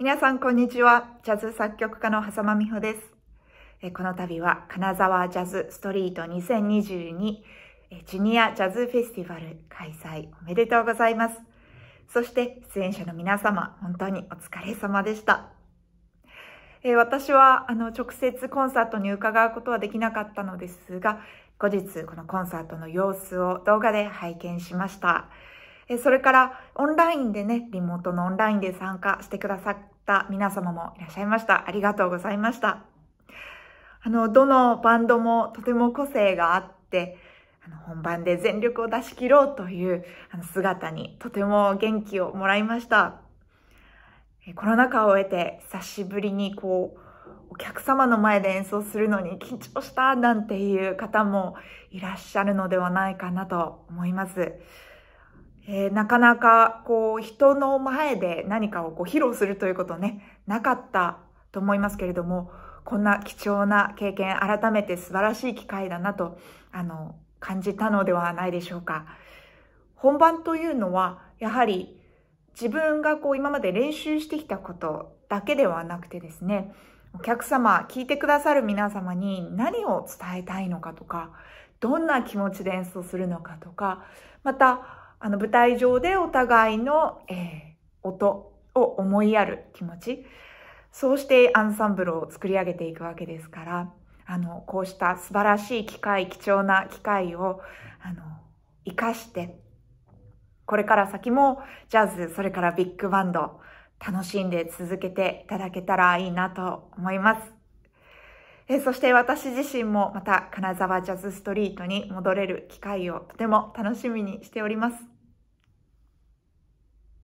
皆さん、こんにちは。ジャズ作曲家の狭間美穂です。この度は、金沢ジャズストリート2022ジュニアジャズフェスティバル開催おめでとうございます。そして、出演者の皆様、本当にお疲れ様でした。私は、あの、直接コンサートに伺うことはできなかったのですが、後日、このコンサートの様子を動画で拝見しました。えそれからオンラインでね、リモートのオンラインで参加してくださった皆様もいらっしゃいました。ありがとうございました。あの、どのバンドもとても個性があって、あの本番で全力を出し切ろうというあの姿にとても元気をもらいました。コロナ禍を経て久しぶりにこう、お客様の前で演奏するのに緊張したなんていう方もいらっしゃるのではないかなと思います。えー、なかなかこう人の前で何かをこう披露するということね、なかったと思いますけれども、こんな貴重な経験、改めて素晴らしい機会だなと、あの、感じたのではないでしょうか。本番というのは、やはり自分がこう今まで練習してきたことだけではなくてですね、お客様、聞いてくださる皆様に何を伝えたいのかとか、どんな気持ちで演奏するのかとか、また、あの舞台上でお互いの、えー、音を思いやる気持ち、そうしてアンサンブルを作り上げていくわけですから、あの、こうした素晴らしい機会、貴重な機会を、あの、活かして、これから先もジャズ、それからビッグバンド、楽しんで続けていただけたらいいなと思います。えそして私自身もまた金沢ジャズストリートに戻れる機会をとても楽しみにしております。